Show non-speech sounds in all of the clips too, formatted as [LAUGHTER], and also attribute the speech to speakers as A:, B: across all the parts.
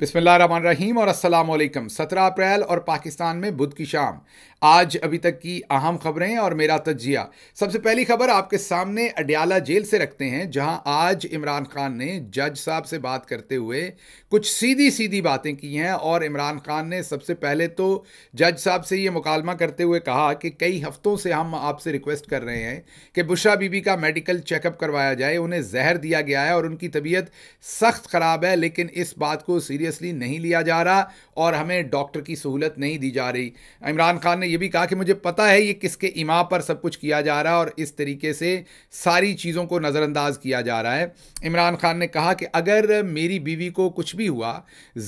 A: बिसमीम और असल 17 अप्रैल और पाकिस्तान में बुध की शाम आज अभी तक की अहम खबरें और मेरा तजिया सबसे पहली खबर आपके सामने अडियाला जेल से रखते हैं जहां आज इमरान खान ने जज साहब से बात करते हुए कुछ सीधी सीधी बातें की हैं और इमरान खान ने सबसे पहले तो जज साहब से ये मुकालमा करते हुए कहा कि कई हफ्तों से हम आपसे रिक्वेस्ट कर रहे हैं कि बुशा बीबी का मेडिकल चेकअप करवाया जाए उन्हें जहर दिया गया है और उनकी तबीयत सख्त ख़राब है लेकिन इस बात को सीरियस सीरियसली नहीं लिया जा रहा और हमें डॉक्टर की सहूलत नहीं दी जा रही इमरान खान ने यह भी कहा कि मुझे पता है ये किसके इमा पर सब कुछ किया जा रहा है और इस तरीके से सारी चीज़ों को नज़रअंदाज किया जा रहा है इमरान खान ने कहा कि अगर मेरी बीवी को कुछ भी हुआ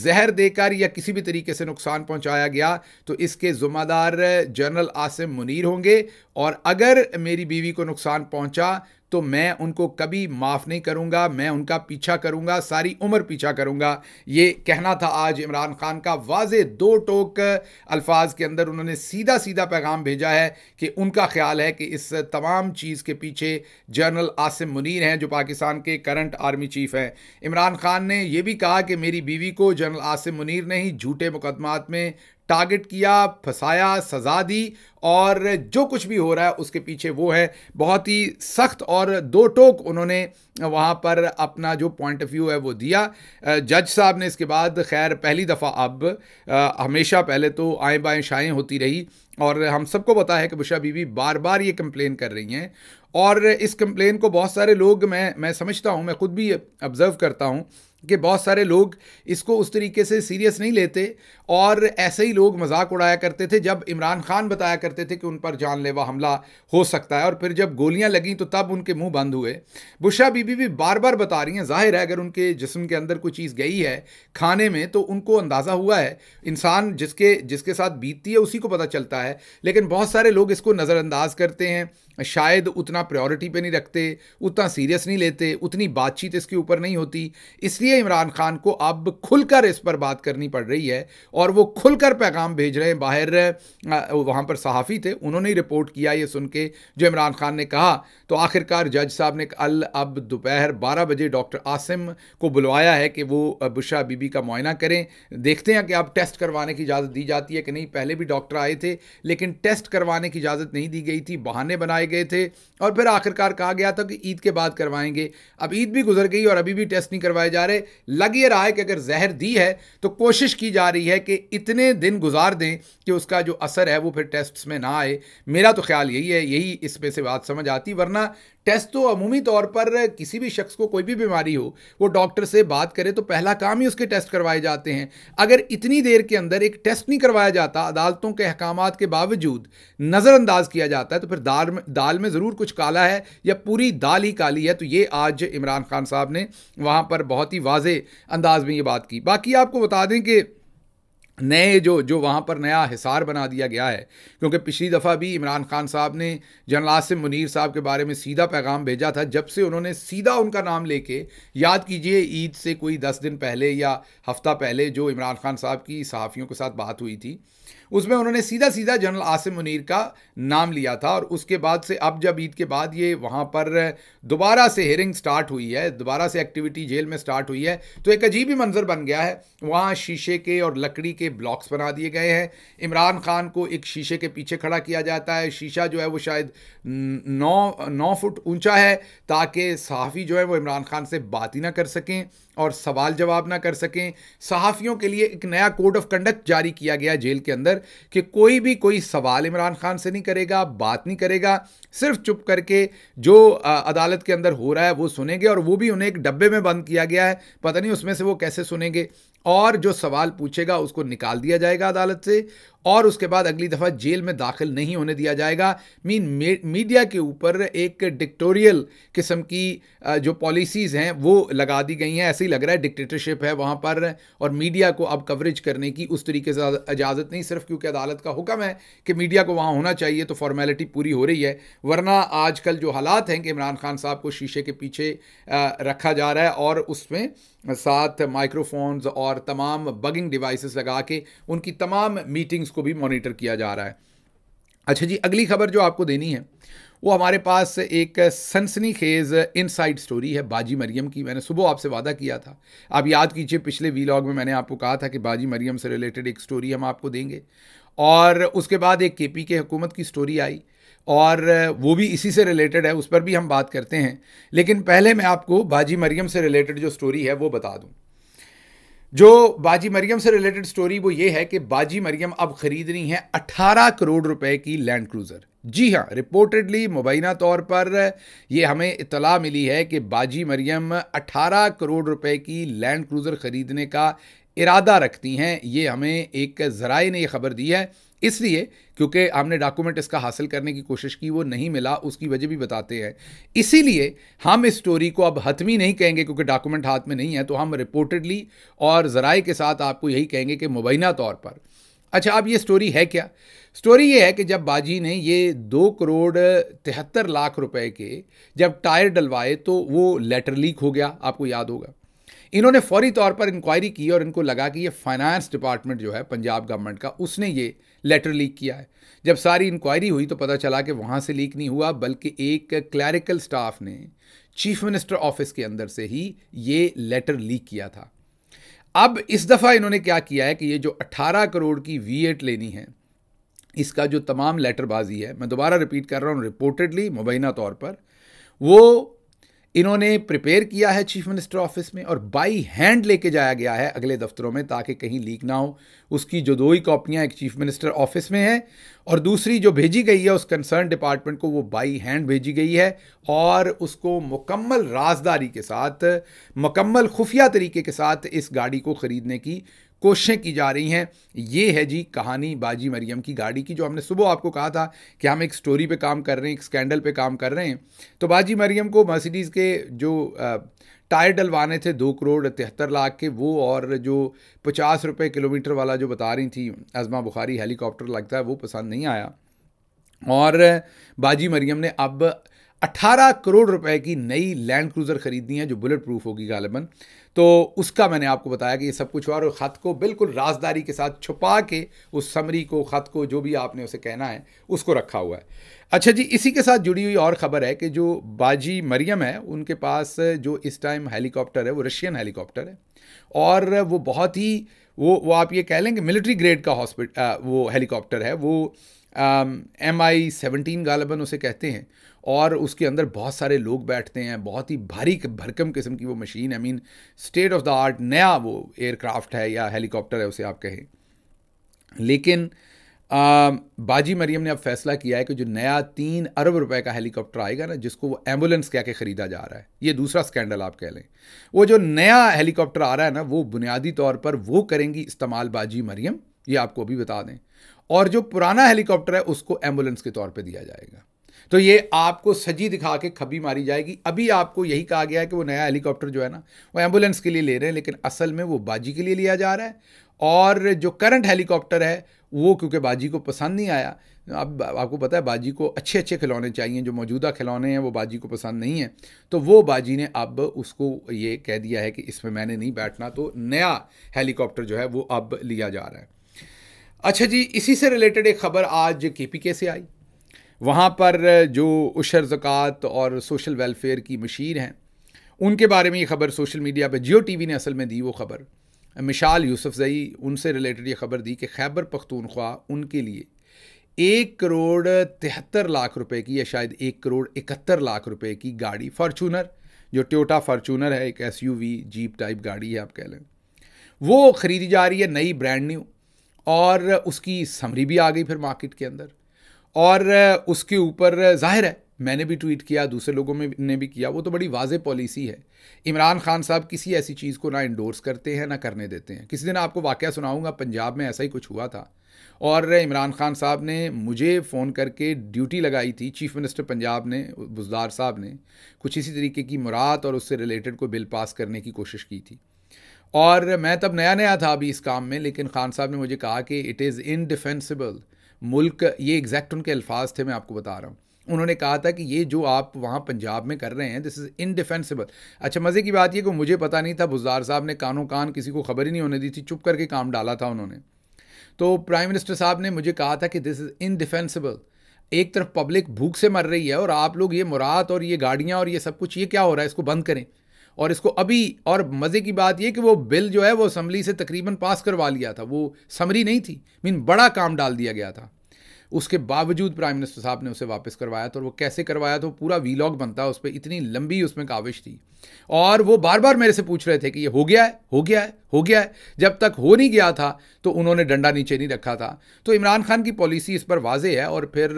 A: जहर देकर या किसी भी तरीके से नुकसान पहुँचाया गया तो इसके ज़ुम्मेदार जनरल आसिम मुनीर होंगे और अगर मेरी बीवी को नुकसान पहुँचा तो मैं उनको कभी माफ़ नहीं करूंगा मैं उनका पीछा करूंगा सारी उम्र पीछा करूंगा ये कहना था आज इमरान खान का वाज दो टोक अल्फाज के अंदर उन्होंने सीधा सीधा पैगाम भेजा है कि उनका ख्याल है कि इस तमाम चीज़ के पीछे जनरल आसिम मुनीर हैं जो पाकिस्तान के करंट आर्मी चीफ हैं इमरान खान ने यह भी कहा कि मेरी बीवी को जनरल आसिम मुनीर ने ही झूठे मुकदमात में टारगेट किया फंसाया सज़ा दी और जो कुछ भी हो रहा है उसके पीछे वो है बहुत ही सख्त और दो टोक उन्होंने वहाँ पर अपना जो पॉइंट ऑफ व्यू है वो दिया जज साहब ने इसके बाद खैर पहली दफ़ा अब हमेशा पहले तो आए बाएँ शाएँ होती रही और हम सबको पता है कि बुशा बीबी बार बार ये कंप्लेन कर रही हैं और इस कंप्लेन को बहुत सारे लोग मैं मैं समझता हूँ मैं ख़ुद भी ऑब्ज़र्व करता हूँ कि बहुत सारे लोग इसको उस तरीके से सीरियस नहीं लेते और ऐसे ही लोग मजाक उड़ाया करते थे जब इमरान खान बताया करते थे कि उन पर जानलेवा हमला हो सकता है और फिर जब गोलियां लगी तो तब उनके मुंह बंद हुए बुशा बीबी भी बार बार बता रही हैं जाहिर है अगर उनके जिस्म के अंदर कोई चीज़ गई है खाने में तो उनको अंदाज़ा हुआ है इंसान जिसके जिसके साथ बीतती है उसी को पता चलता है लेकिन बहुत सारे लोग इसको नज़रअंदाज करते हैं शायद उतना प्रायोरिटी पर नहीं रखते उतना सीरियस नहीं लेते उतनी बातचीत इसके ऊपर नहीं होती इसलिए इसलिए इमरान खान को अब खुलकर इस पर बात करनी पड़ रही है और वो खुलकर पैगाम भेज रहे हैं बाहर वहाँ पर सहाफ़ी थे उन्होंने ही रिपोर्ट किया ये सुन के जो इमरान खान ने कहा तो आखिरकार जज साहब ने कल अब दोपहर बारह बजे डॉक्टर आसिम को बुलवाया है कि वो बुशा बीबी का मुआयना करें देखते हैं कि अब टेस्ट करवाने की इजाज़त दी जाती है कि नहीं पहले भी डॉक्टर आए थे लेकिन टेस्ट करवाने की इजाज़त नहीं दी गई थी बहाने बनाए गए थे और फिर आखिरकार कहा गया था कि ईद के बाद करवाएंगे अब ईद भी गुजर गई और अभी भी टेस्ट नहीं करवाए जा रहे लग ये रहा है कि अगर जहर दी है तो कोशिश की जा रही है कि इतने दिन गुजार दें कि उसका जो असर है वो फिर टेस्ट में ना आए मेरा तो ख्याल यही है यही इस पे से बात समझ आती वरना टेस्ट तो अमूमी तौर पर किसी भी शख्स को कोई भी बीमारी हो वो डॉक्टर से बात करे तो पहला काम ही उसके टेस्ट करवाए जाते हैं अगर इतनी देर के अंदर एक टेस्ट नहीं करवाया जाता अदालतों के अहकाम के बावजूद नज़रअंदाज किया जाता है तो फिर दाल में दाल में ज़रूर कुछ काला है या पूरी दाल ही काली है तो ये आज इमरान खान साहब ने वहाँ पर बहुत ही वाज अंदाज में ये बात की बाकी आपको बता दें कि नए जो जो वहाँ पर नया हिसार बना दिया गया है क्योंकि पिछली दफ़ा भी इमरान खान साहब ने जनरल आसिम मुनीर साहब के बारे में सीधा पैगाम भेजा था जब से उन्होंने सीधा उनका नाम लेके याद कीजिए ईद से कोई दस दिन पहले या हफ्ता पहले जो इमरान खान साहब की सहाफ़ियों के साथ बात हुई थी उसमें उन्होंने सीधा सीधा जनरल आसिम मुनीर का नाम लिया था और उसके बाद से अब जब ईद के बाद ये वहाँ पर दोबारा से हेयरिंग स्टार्ट हुई है दोबारा से एक्टिविटी जेल में स्टार्ट हुई है तो एक अजीब ही मंजर बन गया है वहाँ शीशे के और लकड़ी के ब्लॉक्स बना दिए गए हैं इमरान खान को एक शीशे के पीछे खड़ा किया जाता है शीशा जो है वो शायद नौ नौ फुट ऊंचा है ताकि सहाफ़ी जो है वो इमरान खान से बात ही ना कर सकें और सवाल जवाब ना कर सकें सहाफ़ियों के लिए एक नया कोड ऑफ कंडक्ट जारी किया गया जेल के अंदर कि कोई भी कोई सवाल इमरान खान से नहीं करेगा बात नहीं करेगा सिर्फ चुप करके जो अदालत के अंदर हो रहा है वो सुनेंगे और वो भी उन्हें एक डब्बे में बंद किया गया है पता नहीं उसमें से वो कैसे सुनेंगे और जो सवाल पूछेगा उसको निकाल दिया जाएगा अदालत से और उसके बाद अगली दफ़ा जेल में दाखिल नहीं होने दिया जाएगा मीन मीडिया के ऊपर एक डिक्टोरियल किस्म की जो पॉलिसीज़ हैं वो लगा दी गई हैं ऐसे ही लग रहा है डिक्टेटरशिप है वहाँ पर और मीडिया को अब कवरेज करने की उस तरीके से इजाज़त नहीं सिर्फ क्योंकि अदालत का हुक्म है कि मीडिया को वहाँ होना चाहिए तो फॉर्मेलिटी पूरी हो रही है वरना आजकल जो हालात हैं कि इमरान खान साहब को शीशे के पीछे रखा जा रहा है और उसमें साथ माइक्रोफोन्स और तमाम बगिंग डिवाइसेस लगा के उनकी तमाम मीटिंग्स को भी मॉनिटर किया जा रहा है अच्छा जी अगली खबर जो आपको देनी है वो हमारे पास एक सनसनी खेज इनसाइड स्टोरी है बाजी मरियम की मैंने सुबह आपसे वादा किया था आप याद कीजिए पिछले वीलॉग में मैंने आपको कहा था कि बाजी मरियम से रिलेटेड एक स्टोरी हम आपको देंगे और उसके बाद एक के पी के हुकूमत की स्टोरी आई और वो भी इसी से रिलेटेड है उस पर भी हम बात करते हैं लेकिन पहले मैं आपको बाजी मरियम से रिलेटेड जो स्टोरी है वो बता दूं जो बाजी मरियम से रिलेटेड स्टोरी वो ये है कि बाजी मरियम अब खरीदनी है 18 करोड़ रुपए की लैंड क्रूज़र जी हाँ रिपोर्टेडली मुबैना तौर पर ये हमें इतला मिली है कि बाजी मरियम 18 करोड़ रुपए की लैंड क्रूज़र ख़रीदने का इरादा रखती हैं ये हमें एक ज़राए ने यह ख़बर दी है इसलिए क्योंकि हमने डॉक्यूमेंट इसका हासिल करने की कोशिश की वो नहीं मिला उसकी वजह भी बताते हैं इसीलिए हम इस स्टोरी को अब हतमी नहीं कहेंगे क्योंकि डॉक्यूमेंट हाथ में नहीं है तो हम रिपोर्टेडली और ज़राए के साथ आपको यही कहेंगे कि मुबैना तौर पर अच्छा अब ये स्टोरी है क्या स्टोरी ये है कि जब बाजी ने ये दो करोड़ तिहत्तर लाख रुपए के जब टायर डलवाए तो वो लेटर लीक हो गया आपको याद होगा इन्होंने फौरी तौर पर इंक्वायरी की और इनको लगा कि ये फाइनेंस डिपार्टमेंट जो है पंजाब गवर्नमेंट का उसने ये लेटर लीक किया है जब सारी इंक्वायरी हुई तो पता चला कि वहाँ से लीक नहीं हुआ बल्कि एक क्लैरिकल स्टाफ ने चीफ मिनिस्टर ऑफिस के अंदर से ही ये लेटर लीक किया था अब इस दफ़ा इन्होंने क्या किया है कि ये जो 18 करोड़ की वी लेनी है इसका जो तमाम लेटरबाजी है मैं दोबारा रिपीट कर रहा हूँ रिपोर्टेडली मुबैना तौर पर वो इन्होंने प्रिपेयर किया है चीफ मिनिस्टर ऑफिस में और बाई हैंड लेके जाया गया है अगले दफ्तरों में ताकि कहीं लीक ना हो उसकी जो दो ही कॉपियाँ एक चीफ मिनिस्टर ऑफिस में है और दूसरी जो भेजी गई है उस कंसर्न डिपार्टमेंट को वो बाई हैंड भेजी गई है और उसको मुकम्मल राजदारी के साथ मुकम्मल खुफिया तरीके के साथ इस गाड़ी को ख़रीदने की कोशिशें की जा रही हैं ये है जी कहानी बाजी मरियम की गाड़ी की जो हमने सुबह आपको कहा था कि हम एक स्टोरी पे काम कर रहे हैं एक स्कैंडल पे काम कर रहे हैं तो बाजी मरियम को मर्सिडीज़ के जो टायर डलवाने थे दो करोड़ तिहत्तर लाख के वो और जो पचास रुपये किलोमीटर वाला जो बता रही थी अजमा बुखारी हेलीकॉप्टर लगता है वो पसंद नहीं आया और बाजी मरियम ने अब 18 करोड़ रुपए की नई लैंड क्रूज़र ख़रीदनी है जो बुलेट प्रूफ होगी गालिबन तो उसका मैंने आपको बताया कि ये सब कुछ और ख़त को बिल्कुल राजदारी के साथ छुपा के उस समरी को ख़त को जो भी आपने उसे कहना है उसको रखा हुआ है अच्छा जी इसी के साथ जुड़ी हुई और ख़बर है कि जो बाजी मरियम है उनके पास जो इस टाइम हेलीकॉप्टर है वो रशियन हेलीकॉप्टर है और वो बहुत ही वो वो आप ये कह लें कि मिलिट्री ग्रेड का हॉस्पिटल वो हेलीकॉप्टर है वो एम आई सेवनटीन गालबन उसे कहते हैं और उसके अंदर बहुत सारे लोग बैठते हैं बहुत ही भारी भरकम किस्म की वो machine I mean state of the art नया वो एयरक्राफ्ट है या हेलीकॉप्टर है उसे आप कहें लेकिन आ, um, बाजी मरियम ने अब फैसला किया है कि जो नया तीन अरब रुपए का हेलीकॉप्टर आएगा ना जिसको वो एम्बुलेंस कह के ख़रीदा जा रहा है ये दूसरा स्कैंडल आप कह लें वो जो नया हेलीकॉप्टर आ रहा है ना वो बुनियादी तौर पर वो करेंगी इस्तेमाल बाजी मरियम ये आपको अभी बता दें और जो पुराना हेलीकॉप्टर है उसको एम्बुलेंस के तौर पे दिया जाएगा तो ये आपको सजी दिखा के खबी मारी जाएगी अभी आपको यही कहा गया है कि वो नया हेलीकॉप्टर जो है ना वो एम्बुलेंस के लिए ले रहे हैं लेकिन असल में वो बाजी के लिए लिया जा रहा है और जो करंट हेलीकॉप्टर है वो क्योंकि बाजी को पसंद नहीं आया अब आपको पता है बाजी को अच्छे अच्छे खिलौने चाहिए जो मौजूदा खिलौने हैं वो बाजी को पसंद नहीं है तो वो बाजी ने अब उसको ये कह दिया है कि इसमें मैंने नहीं बैठना तो नया हेलीकॉप्टर जो है वो अब लिया जा रहा है अच्छा जी इसी से रिलेटेड एक ख़बर आज के पी के से आई वहाँ पर जो उशर ज़क़़त और सोशल वेलफेयर की मशीर हैं उनके बारे में ये खबर सोशल मीडिया पर जियो टी वी ने असल में दी वो खबर मिशाल यूसुफ जई उनसे रिलेटेड ये खबर दी कि खैबर पख्तूनख्वा उनके लिए एक करोड़ तिहत्तर लाख रुपए की या शायद एक करोड़ इकहत्तर लाख रुपए की गाड़ी फॉर्चूनर जो ट्योटा फॉर्चूनर है एक एसयूवी जीप टाइप गाड़ी है आप कह लें वो खरीदी जा रही है नई ब्रांड न्यू और उसकी समरी भी आ गई फिर मार्केट के अंदर और उसके ऊपर जाहिर है मैंने भी ट्वीट किया दूसरे लोगों में ने भी किया वो तो बड़ी वाज पॉलिसी है इमरान खान साहब किसी ऐसी चीज़ को ना इंडोर्स करते हैं ना करने देते हैं किसी दिन आपको वाक़ सुनाऊँगा पंजाब में ऐसा ही कुछ हुआ था और इमरान खान साहब ने मुझे फ़ोन करके ड्यूटी लगाई थी चीफ़ मिनिस्टर पंजाब ने बुजदार साहब ने कुछ इसी तरीके की मुराद और उससे रिलेटेड कोई बिल पास करने की कोशिश की थी और मैं तब नया नया था अभी इस काम में लेकिन खान साहब ने मुझे कहा कि इट इज़ इनडिफेंसिबल मुल्क ये एग्जैक्ट उनके अल्फाज थे मैं आपको बता रहा हूँ उन्होंने कहा था कि ये जो आप वहाँ पंजाब में कर रहे हैं दिस इज़ इनडिफेंसिबल अच्छा मज़े की बात ये कि मुझे पता नहीं था बुजार साहब ने कानों कान किसी को खबर ही नहीं होने दी थी चुप करके काम डाला था उन्होंने तो प्राइम मिनिस्टर साहब ने मुझे कहा था कि दिस इज़ इनडिफेंसिबल एक तरफ पब्लिक भूख से मर रही है और आप लोग ये मुराद और ये गाड़ियाँ और ये सब कुछ ये क्या हो रहा है इसको बंद करें और इसको अभी और मज़े की बात यह कि वो बिल जो है वो असम्बली से तकरीबन पास करवा लिया था वो समरी नहीं थी मीन बड़ा काम डाल दिया गया था उसके बावजूद प्राइम मिनिस्टर साहब ने उसे वापस करवाया तो और वो कैसे करवाया तो पूरा वीलॉग बनता है उस पर इतनी लंबी उसमें काविश थी और वो बार बार मेरे से पूछ रहे थे कि ये हो गया है हो गया है हो गया है जब तक हो नहीं गया था तो उन्होंने डंडा नीचे नहीं रखा था तो इमरान खान की पॉलिसी इस पर वाजे है और फिर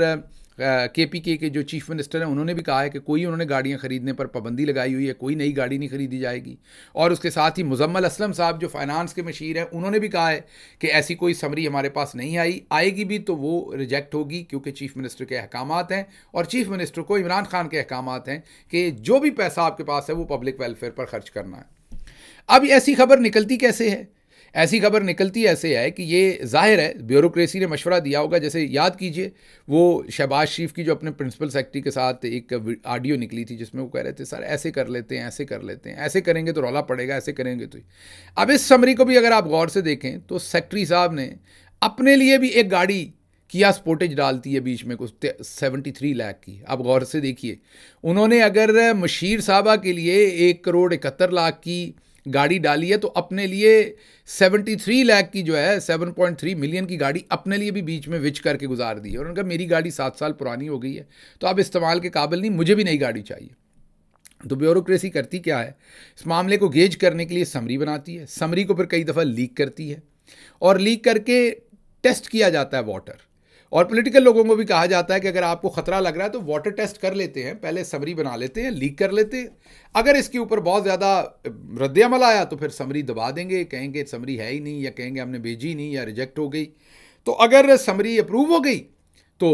A: के पी के जो चीफ मिनिस्टर हैं उन्होंने भी कहा है कि कोई उन्होंने गाड़ियाँ ख़रीदने पर पाबंदी लगाई हुई है कोई नई गाड़ी नहीं खरीदी जाएगी और उसके साथ ही मुजम्मल असलम साहब जो फाइनेंस के मशीर हैं उन्होंने भी कहा है कि ऐसी कोई समरी हमारे पास नहीं आई आएगी भी तो वो रिजेक्ट होगी क्योंकि चीफ मिनिस्टर के अहकाम हैं और चीफ मिनिस्टर को इमरान खान के अहकाम हैं कि जो भी पैसा आपके पास है वो पब्लिक वेलफेयर पर खर्च करना है अब ऐसी खबर निकलती कैसे है ऐसी खबर निकलती ऐसे है कि ये जाहिर है ब्यूरोक्रेसी ने मशवरा दिया होगा जैसे याद कीजिए वो शहबाज शरीफ की जो अपने प्रिंसिपल सेक्रेटरी के साथ एक ऑडियो निकली थी जिसमें वो कह रहे थे सर ऐसे कर लेते हैं ऐसे कर लेते हैं ऐसे करेंगे तो रौला पड़ेगा ऐसे करेंगे तो अब इस समरी को भी अगर आप गौर से देखें तो सेक्रेटरी साहब ने अपने लिए भी एक गाड़ी किया स्पोर्टेज डालती है बीच में कुछ सेवेंटी थ्री लाख की आप गौर से देखिए उन्होंने अगर मशीर साहबा के लिए एक करोड़ इकहत्तर लाख की गाड़ी डाली है तो अपने लिए 73 लाख की जो है 7.3 मिलियन की गाड़ी अपने लिए भी बीच में विच करके गुजार दी है और उनका मेरी गाड़ी सात साल पुरानी हो गई है तो अब इस्तेमाल के काबिल नहीं मुझे भी नई गाड़ी चाहिए तो ब्यूरोक्रेसी करती क्या है इस मामले को गेज करने के लिए समरी बनाती है समरी को फिर कई दफ़ा लीक करती है और लीक करके टेस्ट किया जाता है वाटर और पॉलिटिकल लोगों को भी कहा जाता है कि अगर आपको खतरा लग रहा है तो वाटर टेस्ट कर लेते हैं पहले समरी बना लेते हैं लीक कर लेते हैं अगर इसके ऊपर बहुत ज़्यादा रद्दमल आया तो फिर समरी दबा देंगे कहेंगे समरी है ही नहीं या कहेंगे हमने भेजी नहीं या रिजेक्ट हो गई तो अगर समरी अप्रूव हो गई तो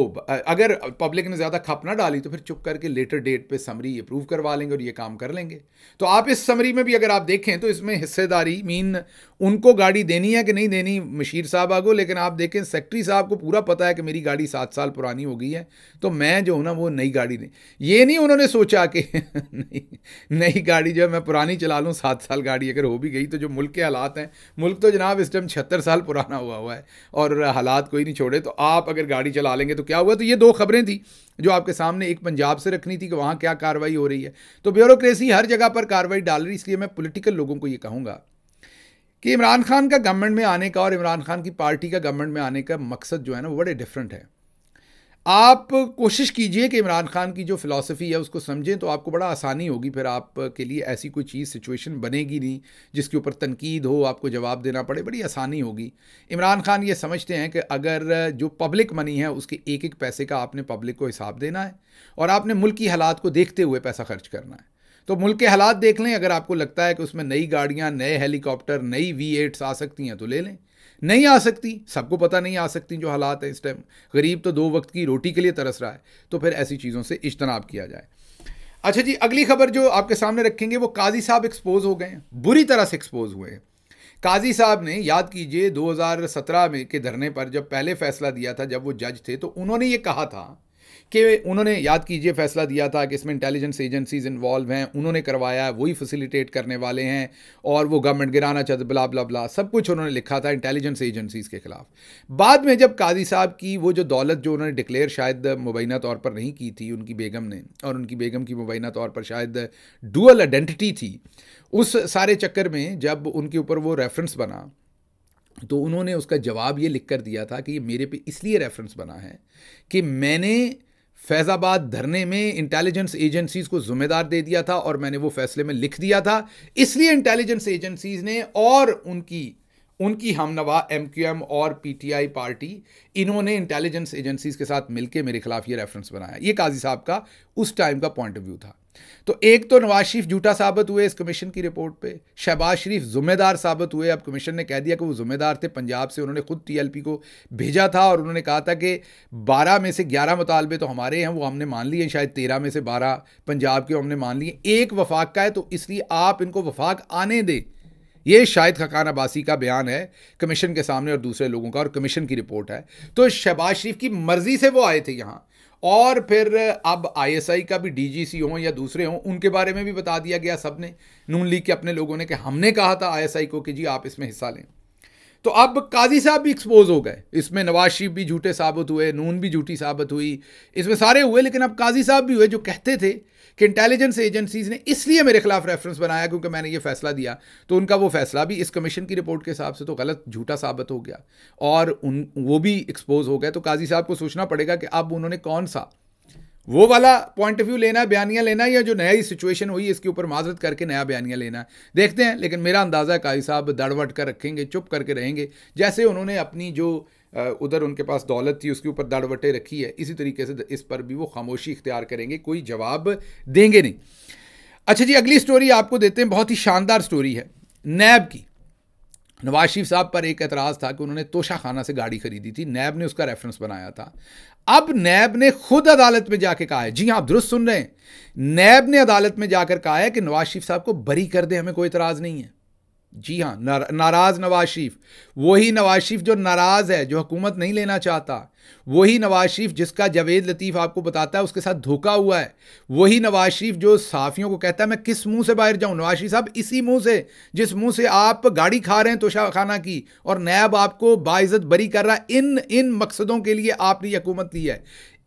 A: अगर पब्लिक ने ज़्यादा खप ना डाली तो फिर चुप करके लेटर डेट पे समरी अप्रूव करवा लेंगे और ये काम कर लेंगे तो आप इस समरी में भी अगर आप देखें तो इसमें हिस्सेदारी मीन उनको गाड़ी देनी है कि नहीं देनी मशीर साहब आगो लेकिन आप देखें सेक्रेटरी साहब को पूरा पता है कि मेरी गाड़ी सात साल पुरानी हो गई है तो मैं जो हूँ ना वो नई गाड़ी दें ये नहीं उन्होंने सोचा कि [LAUGHS] नई गाड़ी जो है मैं पुरानी चला लूँ सात साल गाड़ी अगर हो भी गई तो जो मुल्क के हालात हैं मुल्क तो जनाब इस टाइम छहत्तर साल पुराना हुआ हुआ है और हालात कोई नहीं छोड़े तो आप अगर गाड़ी चला लेंगे तो क्या हुआ तो ये दो खबरें थी जो आपके सामने एक पंजाब से रखनी थी कि वहाँ क्या कार्रवाई हो रही है तो ब्यूरोक्रेसी हर जगह पर कार्रवाई डाल रही इसलिए मैं पोलिटिकल लोगों को ये कहूँगा कि इमरान खान का गवर्नमेंट में आने का और इमरान खान की पार्टी का गवर्नमेंट में आने का मकसद जो है ना वो बड़े डिफरेंट है आप कोशिश कीजिए कि इमरान खान की जो फ़िलासफ़ी है उसको समझें तो आपको बड़ा आसानी होगी फिर आपके लिए ऐसी कोई चीज़ सिचुएशन बनेगी नहीं जिसके ऊपर तनकीद हो आपको जवाब देना पड़े बड़ी आसानी होगी इमरान खान ये समझते हैं कि अगर जो पब्लिक मनी है उसके एक एक पैसे का आपने पब्लिक को हिसाब देना है और आपने मुल्क हालात को देखते हुए पैसा खर्च करना है तो मुल्क के हालात देख लें अगर आपको लगता है कि उसमें नई गाड़ियाँ नए हेलीकॉप्टर नई वी एट्स आ सकती हैं तो ले लें नहीं आ सकती सबको पता नहीं आ सकती जो हालात हैं इस टाइम गरीब तो दो वक्त की रोटी के लिए तरस रहा है तो फिर ऐसी चीज़ों से इजतनाब किया जाए अच्छा जी अगली खबर जो आपके सामने रखेंगे वो काजी साहब एक्सपोज हो गए हैं बुरी तरह से एक्सपोज हुए हैं काजी साहब ने याद कीजिए 2017 में के धरने पर जब पहले फैसला दिया था जब वो जज थे तो उन्होंने ये कहा था कि उन्होंने याद कीजिए फैसला दिया था कि इसमें इंटेलिजेंस एजेंसीज इन्वॉल्व हैं उन्होंने करवाया है वही फैसिलिटेट करने वाले हैं और वो गवर्नमेंट गिराना चाहते ब्ला बला बला सब कुछ उन्होंने लिखा था इंटेलिजेंस एजेंसीज के खिलाफ बाद में जब काजी साहब की वो जो दौलत जो उन्होंने डिक्लेयर शायद मुबैना तौर पर नहीं की थी उनकी बेगम ने और उनकी बेगम की मुबैना तौर पर शायद डुअल आइडेंटिटी थी उस सारे चक्कर में जब उनके ऊपर वो रेफरेंस बना तो उन्होंने उसका जवाब ये लिख कर दिया था कि ये मेरे पे इसलिए रेफरेंस बना है कि मैंने फैज़ाबाद धरने में इंटेलिजेंस एजेंसीज को जिम्मेदार दे दिया था और मैंने वो फैसले में लिख दिया था इसलिए इंटेलिजेंस एजेंसीज ने और उनकी उनकी हमनवा एम और पीटीआई पार्टी इन्होंने इंटेलिजेंस एजेंसीज के साथ मिलकर मेरे खिलाफ ये रेफरेंस बनाया ये काजी साहब का उस टाइम का पॉइंट ऑफ व्यू था तो एक तो नवाज शरीफ झूठा साबित हुए इस कमीशन की रिपोर्ट पे शहबाज शरीफ ज़िम्मेदार साबित हुए अब कमीशन ने कह दिया कि वो ज़िम्मेदार थे पंजाब से उन्होंने खुद टीएलपी को भेजा था और उन्होंने कहा था कि बारह में से ग्यारह मुतालबे तो हमारे हैं वो हमने मान लिए शायद तेरह में से बारह पंजाब के हमने मान लिए एक वफाक का है तो इसलिए आप इनको वफाक आने दें ये शायद खकान अब्बासी का बयान है कमीशन के सामने और दूसरे लोगों का और कमीशन की रिपोर्ट है तो शहबाज शरीफ की मर्ज़ी से वो आए थे यहाँ और फिर अब आईएसआई का भी डीजीसी हो या दूसरे हों उनके बारे में भी बता दिया गया सब ने नून लीग के अपने लोगों ने कि हमने कहा था आईएसआई को कि जी आप इसमें हिस्सा लें तो अब काजी साहब भी एक्सपोज हो गए इसमें नवाज शरीफ भी झूठे साबित हुए नून भी झूठी साबित हुई इसमें सारे हुए लेकिन अब काजी साहब भी हुए जो कहते थे कि इंटेलिजेंस एजेंसीज ने इसलिए मेरे खिलाफ रेफरेंस बनाया क्योंकि मैंने ये फैसला दिया तो उनका वो फैसला भी इस कमीशन की रिपोर्ट के हिसाब से तो गलत झूठा साबित हो गया और उन वो भी एक्सपोज हो गए तो काजी साहब को सोचना पड़ेगा कि अब उन्होंने कौन सा वो वाला पॉइंट ऑफ व्यू लेना है बयानियाँ लेना है या जो नया ही सिचुएशन हुई इसके ऊपर माजरत करके नया बयानियाँ लेना है देखते हैं लेकिन मेरा अंदाज़ा है काजी साहब दड़वट कर रखेंगे चुप करके रहेंगे जैसे उन्होंने अपनी जो उधर उनके पास दौलत थी उसके ऊपर दड़वटे रखी है इसी तरीके से इस पर भी वो खामोशी इख्तियार करेंगे कोई जवाब देंगे नहीं अच्छा जी अगली स्टोरी आपको देते हैं बहुत ही शानदार स्टोरी है नैब की नवाज शरीफ साहब पर एक एतराज़ था कि उन्होंने तोशा खाना से गाड़ी खरीदी थी नैब ने उसका रेफरेंस बनाया था अब नैब ने खुद अदालत में जाके कहा है जी हाँ आप दुरुस्त सुन रहे हैं नैब ने अदालत में जाकर कहा है कि नवाज शरीफ साहब को बरी कर दे हमें कोई इतराज़ नहीं है जी हाँ नाराज़ नवाज शरीफ वही नवाज शरीफ जो नाराज़ है जो हुकूमत नहीं लेना चाहता वही नवाज शरीफ जिसका जावेद लतीफ़ आपको बताता है उसके साथ धोखा हुआ है वही नवाज शरीफ जो साफियों को कहता है मैं किस मुंह से बाहर जाऊं नवाज शरीफ साहब इसी मुंह से जिस मुंह से आप गाड़ी खा रहे हैं तोशा खाना की और नैब आपको बाइज़त बरी कर रहा है इन इन मकसदों के लिए आपने हकूमत ली है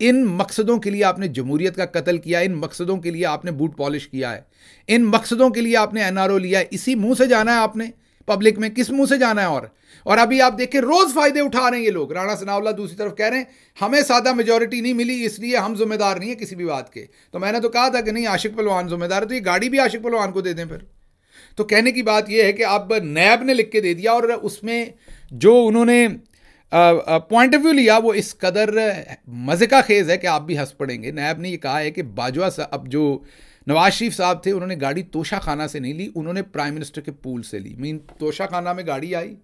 A: इन मकसदों के लिए आपने जमहूरियत का कत्ल किया इन मकसदों के लिए आपने बूट पॉलिश किया है इन मकसदों के लिए आपने एन लिया है इसी मुंह से जाना है आपने पब्लिक में किस मुंह से जाना है और और अभी आप देखिए रोज फायदे उठा रहे हैं ये लोग राणा सनावला दूसरी तरफ कह रहे हैं हमें सादा मेजोरिटी नहीं मिली इसलिए हम जिम्मेदार नहीं है किसी भी बात के तो मैंने तो कहा था कि नहीं आशिक पलवान जिम्मेदार है तो ये गाड़ी भी आशिक पलवान को दे दें फिर तो कहने की बात यह है कि अब नैब ने लिख के दे दिया और उसमें जो उन्होंने पॉइंट ऑफ व्यू लिया वो इस कदर मज़े का खेज़ है कि आप भी हंस पड़ेंगे नैब ने यह कहा है कि बाजवा साहब जो नवाज शरीफ साहब थे उन्होंने गाड़ी तोशाखाना से नहीं ली उन्होंने प्राइम मिनिस्टर के पूल से ली मीन तोशाखाना में गाड़ी आई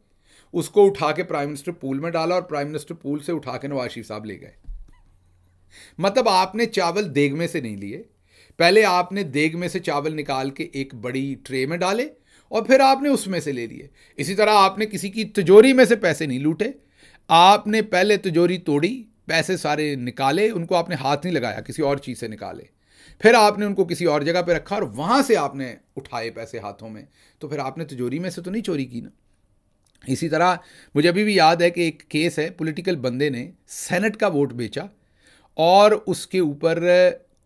A: उसको उठा के प्राइम मिनिस्टर पूल में डाला और प्राइम मिनिस्टर पूल से उठा के नवाज शरीफ साहब ले गए मतलब आपने चावल देग में से नहीं लिए पहले आपने देग में से चावल निकाल के एक बड़ी ट्रे में डाले और फिर आपने उसमें से ले लिए इसी तरह आपने किसी की तिजोरी में से पैसे नहीं लूटे आपने पहले तिजोरी तोड़ी पैसे सारे निकाले उनको आपने हाथ नहीं लगाया किसी और चीज़ से निकाले फिर आपने उनको किसी और जगह पर रखा और वहाँ से आपने उठाए पैसे हाथों में तो फिर आपने तिजोरी में से तो नहीं चोरी की ना इसी तरह मुझे अभी भी याद है कि एक केस है पॉलिटिकल बंदे ने सेनेट का वोट बेचा और उसके ऊपर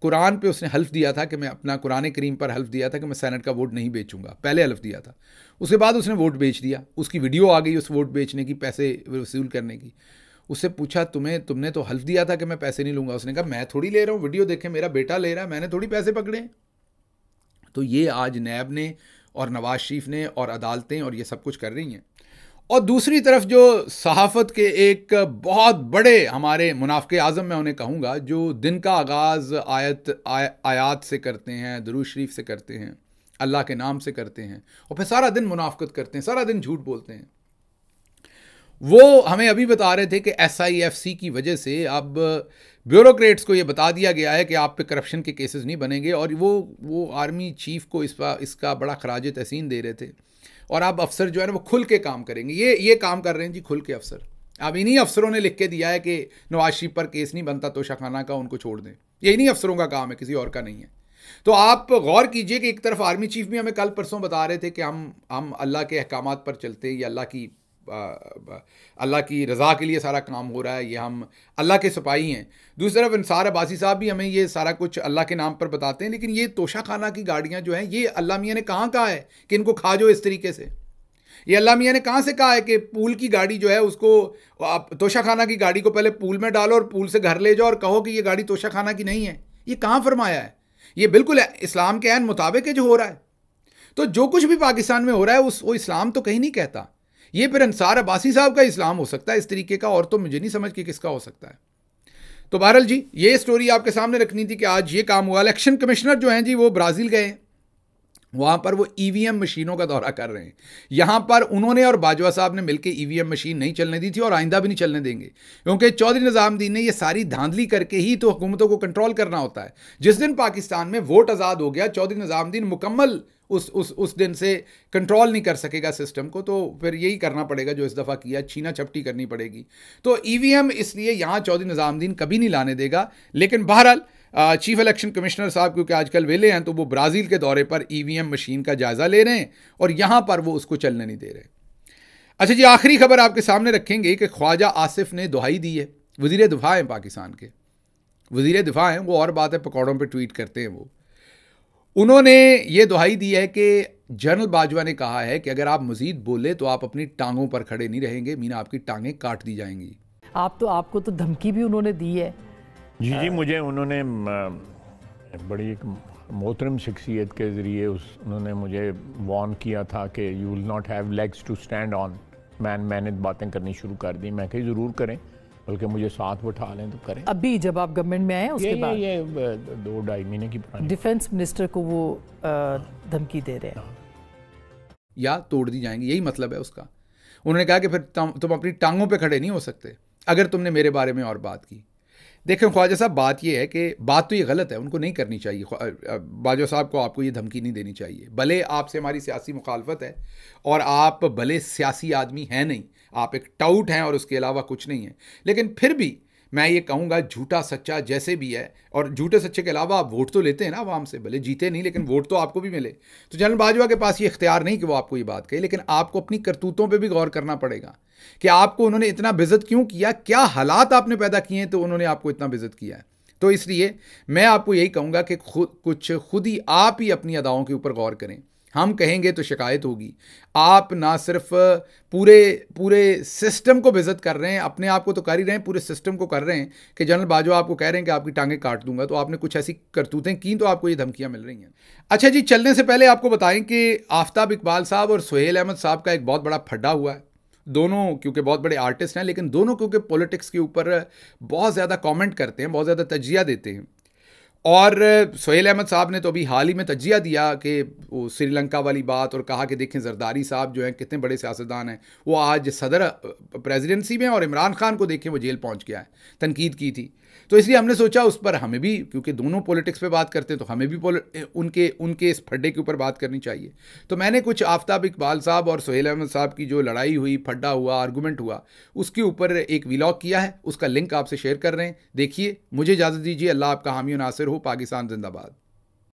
A: कुरान पे उसने हल्फ दिया था कि मैं अपना कुरान करीम पर हल्फ दिया था कि मैं सेनेट का वोट नहीं बेचूंगा पहले हल्फ दिया था उसके बाद उसने वोट बेच दिया उसकी वीडियो आ गई उस वोट बेचने की पैसे वसूल करने की उससे पूछा तुम्हें तुमने तो हल्फ दिया था कि मैं पैसे नहीं लूँगा उसने कहा मैं थोड़ी ले रहा हूँ वीडियो देखे मेरा बेटा ले रहा है मैंने थोड़ी पैसे पकड़े तो ये आज नैब ने और नवाज शरीफ ने और अदालतें और ये सब कुछ कर रही हैं और दूसरी तरफ जो सहाफ़त के एक बहुत बड़े हमारे मुनाफ़ आज़म मैं उन्हें कहूँगा जो दिन का आगाज़ आयत आय, आयात से करते हैं दरुज शरीफ से करते हैं अल्लाह के नाम से करते हैं और फिर सारा दिन मुनाफ़त करते हैं सारा दिन झूठ बोलते हैं वो हमें अभी बता रहे थे कि एस की वजह से अब ब्यूरोक्रेट्स को ये बता दिया गया है कि आप पे करप्शन के केसेस नहीं बनेंगे और वो वो आर्मी चीफ को इस इसका बड़ा खराज तहसीन दे रहे थे और आप अफसर जो है ना वो खुल के काम करेंगे ये ये काम कर रहे हैं जी खुल के अफसर अब इन्हीं अफसरों ने लिख के दिया है कि नवाज शरीफ पर केस नहीं बनता तो शाखाना का उनको छोड़ दें ये इन्हीं अफसरों का काम है किसी और का नहीं है तो आप गौर कीजिए कि एक तरफ आर्मी चीफ भी हमें कल परसों बता रहे थे कि हम हम अल्लाह के अहकाम पर चलते या अल्लाह की अल्लाह की रज़ा के लिए सारा काम हो रहा है ये हम अल्लाह के सिपाही हैं दूसरी तरफ इंसार अबासी साहब भी हमें ये सारा कुछ अल्लाह के नाम पर बताते हैं लेकिन ये तोशा खाना की गाड़ियाँ जो हैं ये अल्लाह मियाँ ने कहाँ कहा है कि इनको खा जो इस तरीके से ये अल्लाह मियाँ ने कहाँ से कहा है कि पूल की गाड़ी जो है उसको आप तोशा खाना की गाड़ी को पहले पूल में डालो और पूल से घर ले जाओ और कहो कि ये गाड़ी तोशा खाना की नहीं है ये कहाँ फरमाया है ये बिल्कुल इस्लाम के आन मुताबिक है जो हो रहा है तो जो कुछ भी पाकिस्तान में हो रहा है उस वो इस्लाम तो कहीं नहीं कहता ये फिर अंसार अब्बासी साहब का इस्लाम हो सकता है इस तरीके का और तो मुझे नहीं समझ कि किसका हो सकता है तो बहरल जी ये स्टोरी आपके सामने रखनी थी कि आज ये काम हुआ इलेक्शन कमिश्नर जो हैं जी वो ब्राज़ील गए हैं वहाँ पर वो ईवीएम e मशीनों का दौरा कर रहे हैं यहाँ पर उन्होंने और बाजवा साहब ने मिलकर ईवीएम e मशीन नहीं चलने दी थी और आइंदा भी नहीं चलने देंगे क्योंकि चौधरी निज़ामुद्दीन ने ये सारी धांधली करके ही तो हुकूमतों को कंट्रोल करना होता है जिस दिन पाकिस्तान में वोट आज़ाद हो गया चौधरी निज़ामुद्दीन मुकम्मल उस उस उस दिन से कंट्रोल नहीं कर सकेगा सिस्टम को तो फिर यही करना पड़ेगा जो इस दफ़ा किया छीना छपटी करनी पड़ेगी तो ईवीएम e इसलिए यहाँ चौधरी निज़ामुद्दीन कभी नहीं लाने देगा लेकिन बहरहाल चीफ इलेक्शन कमिश्नर साहब क्योंकि आजकल वेले हैं तो वो ब्राज़ील के दौरे पर ईवीएम मशीन का जायज़ा ले रहे हैं और यहाँ पर वो उसको चलने नहीं दे रहे अच्छा जी आखिरी खबर आपके सामने रखेंगे कि ख्वाजा आसिफ ने दुहाई दी है वजीर दफा हैं पाकिस्तान के वजीर दफा हैं वो और बात है पकौड़ों पर ट्वीट करते हैं वो उन्होंने ये दुहाई दी है कि जनरल बाजवा ने कहा है कि अगर आप मजीद बोले तो आप अपनी टांगों पर खड़े नहीं रहेंगे मीना आपकी टांगें काट दी जाएंगी आप तो आपको तो धमकी भी उन्होंने दी है जी जी मुझे उन्होंने बड़ी एक मोहतरम शख्सियत के ज़रिए उस उन्होंने मुझे वॉर्न किया था कि you will not have legs to stand on man मैंने बातें करनी शुरू कर दी मैं कहीं ज़रूर करें बल्कि मुझे साथ बैठा लें तो करें अभी जब आप गवर्नमेंट में आए उसके ये, बाद ये, ये दो ढाई महीने की डिफेंस मिनिस्टर को वो धमकी दे रहे हैं हाँ। या तोड़ दी जाएंगी यही मतलब है उसका उन्होंने कहा कि फिर तुम अपनी टांगों पर खड़े नहीं हो सकते अगर तुमने मेरे बारे में और बात की देखें ख्वाजा साहब बात यह है कि बात तो ये गलत है उनको नहीं करनी चाहिए बाजवा साहब को आपको ये धमकी नहीं देनी चाहिए भले आपसे हमारी सियासी मुखालफत है और आप भले सियासी आदमी हैं नहीं आप एक टाउट हैं और उसके अलावा कुछ नहीं है लेकिन फिर भी मैं ये कहूँगा झूठा सच्चा जैसे भी है और झूठे सच्चे के अलावा आप वोट तो लेते हैं ना आवाम से भले जीते नहीं लेकिन वोट तो आपको भी मिले तो जनरल बाजवा के पास ये इख्तियार नहीं कि वो आपको ये बात कहे लेकिन आपको अपनी करतूतों पर भी गौर करना पड़ेगा कि आपको उन्होंने इतना बेजत क्यों किया क्या हालात आपने पैदा किए हैं तो उन्होंने आपको इतना बेजत किया है तो इसलिए मैं आपको यही कहूँगा कि खुद कुछ खुद ही आप ही अपनी अदाओं के ऊपर गौर करें हम कहेंगे तो शिकायत होगी आप ना सिर्फ पूरे पूरे सिस्टम को विजिट कर रहे हैं अपने आप को तो कर ही रहे हैं पूरे सिस्टम को कर रहे हैं कि जनरल बाजवा आपको कह रहे हैं कि आपकी टांगें काट दूंगा तो आपने कुछ ऐसी करतूतें की तो आपको ये धमकियां मिल रही हैं अच्छा जी चलने से पहले आपको बताएं कि आफ्ताब इकबाल साहब और सुहेल अहमद साहब का एक बहुत बड़ा फड्डा हुआ है दोनों क्योंकि बहुत बड़े आर्टिस्ट हैं लेकिन दोनों क्योंकि पॉलिटिक्स के ऊपर बहुत ज़्यादा कमेंट करते हैं बहुत ज़्यादा तजिया देते हैं और सोहेल अहमद साहब ने तो अभी हाल ही में तजिया दिया कि वो श्रीलंका वाली बात और कहा कि देखें जरदारी साहब जो हैं कितने बड़े सियासतदान हैं वो आज सदर प्रेसिडेंसी में और इमरान खान को देखें वो जेल पहुंच गया है तनकीद की थी तो इसलिए हमने सोचा उस पर हमें भी क्योंकि दोनों पॉलिटिक्स पे बात करते हैं तो हमें भी उनके उनके इस फड्डे के ऊपर बात करनी चाहिए तो मैंने कुछ आफ्ताब इकबाल साहब और सोहेल अहमद साहब की जो लड़ाई हुई फड्डा हुआ आर्गूमेंट हुआ उसके ऊपर एक विलॉग किया है उसका लिंक आपसे शेयर कर रहे हैं देखिए मुझे इजाज़त दीजिए अल्लाह आपका हामी नासिर हो पाकिस्तान जिंदाबाद